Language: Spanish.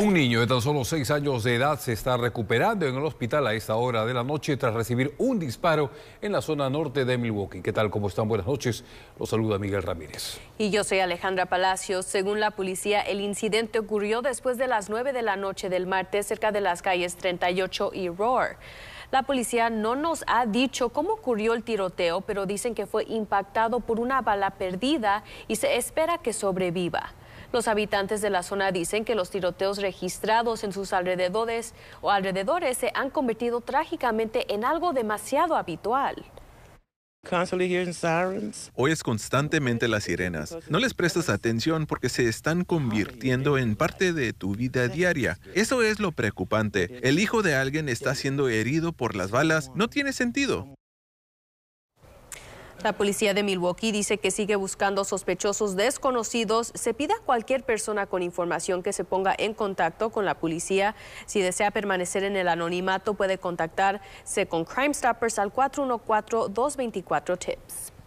Un niño de tan solo seis años de edad se está recuperando en el hospital a esta hora de la noche tras recibir un disparo en la zona norte de Milwaukee. ¿Qué tal? ¿Cómo están? Buenas noches. Los saluda Miguel Ramírez. Y yo soy Alejandra Palacios. Según la policía, el incidente ocurrió después de las nueve de la noche del martes cerca de las calles 38 y Roar. La policía no nos ha dicho cómo ocurrió el tiroteo, pero dicen que fue impactado por una bala perdida y se espera que sobreviva. Los habitantes de la zona dicen que los tiroteos registrados en sus alrededores o alrededores se han convertido trágicamente en algo demasiado habitual. Hoy es constantemente las sirenas. No les prestas atención porque se están convirtiendo en parte de tu vida diaria. Eso es lo preocupante. El hijo de alguien está siendo herido por las balas. No tiene sentido. La policía de Milwaukee dice que sigue buscando sospechosos desconocidos. Se pide a cualquier persona con información que se ponga en contacto con la policía. Si desea permanecer en el anonimato, puede contactarse con Crime Stoppers al 414-224-TIPS.